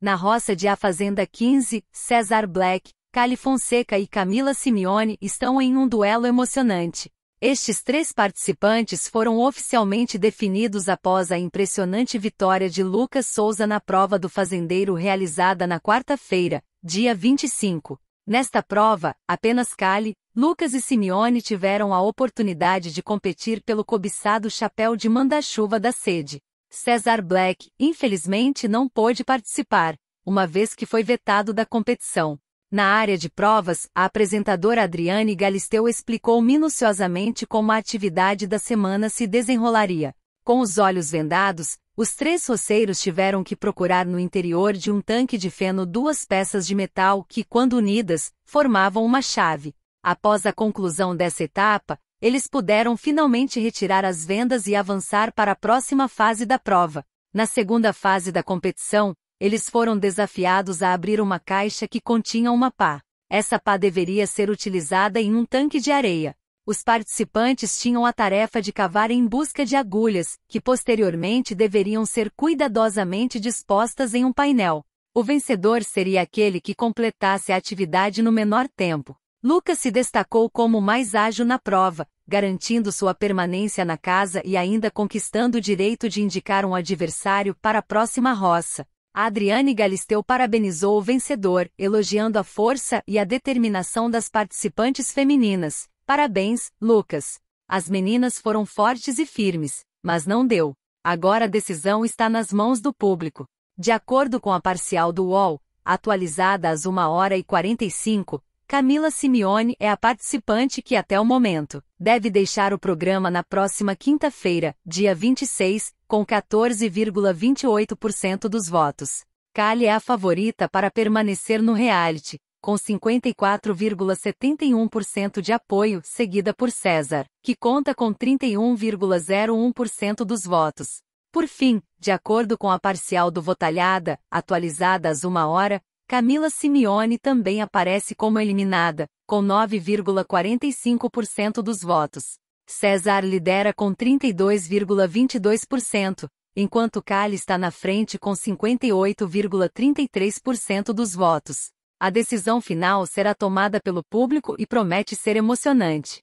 Na roça de A Fazenda 15, César Black, Cali Fonseca e Camila Simeone estão em um duelo emocionante. Estes três participantes foram oficialmente definidos após a impressionante vitória de Lucas Souza na prova do fazendeiro realizada na quarta-feira, dia 25. Nesta prova, apenas Cali, Lucas e Simeone tiveram a oportunidade de competir pelo cobiçado chapéu de manda-chuva da sede. Cesar Black, infelizmente, não pôde participar, uma vez que foi vetado da competição. Na área de provas, a apresentadora Adriane Galisteu explicou minuciosamente como a atividade da semana se desenrolaria. Com os olhos vendados, os três roceiros tiveram que procurar no interior de um tanque de feno duas peças de metal que, quando unidas, formavam uma chave. Após a conclusão dessa etapa, eles puderam finalmente retirar as vendas e avançar para a próxima fase da prova. Na segunda fase da competição, eles foram desafiados a abrir uma caixa que continha uma pá. Essa pá deveria ser utilizada em um tanque de areia. Os participantes tinham a tarefa de cavar em busca de agulhas, que posteriormente deveriam ser cuidadosamente dispostas em um painel. O vencedor seria aquele que completasse a atividade no menor tempo. Lucas se destacou como mais ágil na prova, garantindo sua permanência na casa e ainda conquistando o direito de indicar um adversário para a próxima roça. A Adriane Galisteu parabenizou o vencedor, elogiando a força e a determinação das participantes femininas. Parabéns, Lucas. As meninas foram fortes e firmes, mas não deu. Agora a decisão está nas mãos do público. De acordo com a parcial do UOL, atualizada às 1 hora e 45, Camila Simeone é a participante que, até o momento, deve deixar o programa na próxima quinta-feira, dia 26, com 14,28% dos votos. Kali é a favorita para permanecer no reality, com 54,71% de apoio, seguida por César, que conta com 31,01% dos votos. Por fim, de acordo com a parcial do Votalhada, atualizada às uma hora, Camila Simeone também aparece como eliminada, com 9,45% dos votos. César lidera com 32,22%, enquanto Kali está na frente com 58,33% dos votos. A decisão final será tomada pelo público e promete ser emocionante.